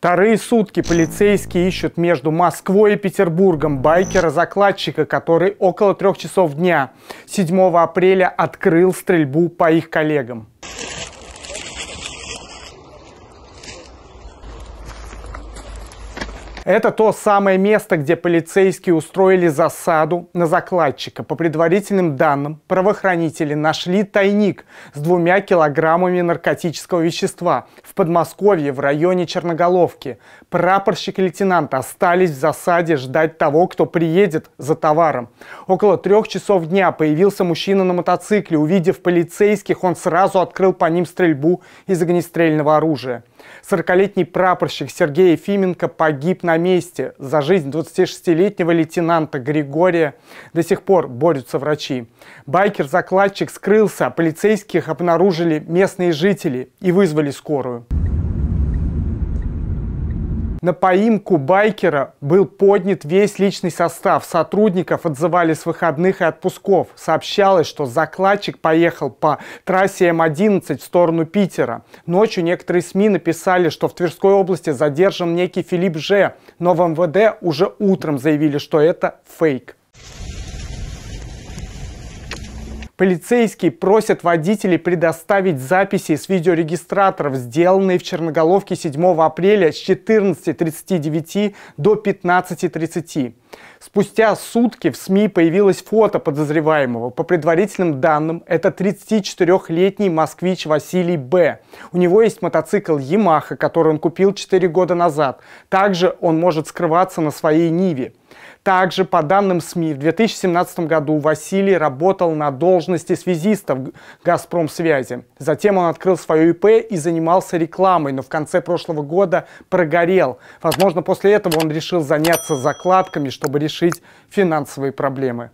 Вторые сутки полицейские ищут между Москвой и Петербургом байкера-закладчика, который около трех часов дня 7 апреля открыл стрельбу по их коллегам. Это то самое место, где полицейские устроили засаду на закладчика. По предварительным данным, правоохранители нашли тайник с двумя килограммами наркотического вещества в Подмосковье в районе Черноголовки. Прапорщик и лейтенант остались в засаде ждать того, кто приедет за товаром. Около трех часов дня появился мужчина на мотоцикле. Увидев полицейских, он сразу открыл по ним стрельбу из огнестрельного оружия. 40-летний прапорщик Сергей Ефименко погиб на месте. За жизнь 26-летнего лейтенанта Григория до сих пор борются врачи. Байкер-закладчик скрылся, полицейских обнаружили местные жители и вызвали скорую. На поимку байкера был поднят весь личный состав. Сотрудников отзывали с выходных и отпусков. Сообщалось, что закладчик поехал по трассе М-11 в сторону Питера. Ночью некоторые СМИ написали, что в Тверской области задержан некий Филипп Ж. Но в МВД уже утром заявили, что это фейк. Полицейские просят водителей предоставить записи с видеорегистраторов, сделанные в Черноголовке 7 апреля с 14.39 до 15.30. Спустя сутки в СМИ появилось фото подозреваемого. По предварительным данным, это 34-летний москвич Василий Б. У него есть мотоцикл «Ямаха», который он купил 4 года назад. Также он может скрываться на своей «Ниве». Также, по данным СМИ, в 2017 году Василий работал на должности связиста в «Газпромсвязи». Затем он открыл свое ИП и занимался рекламой, но в конце прошлого года прогорел. Возможно, после этого он решил заняться закладками, чтобы решить финансовые проблемы.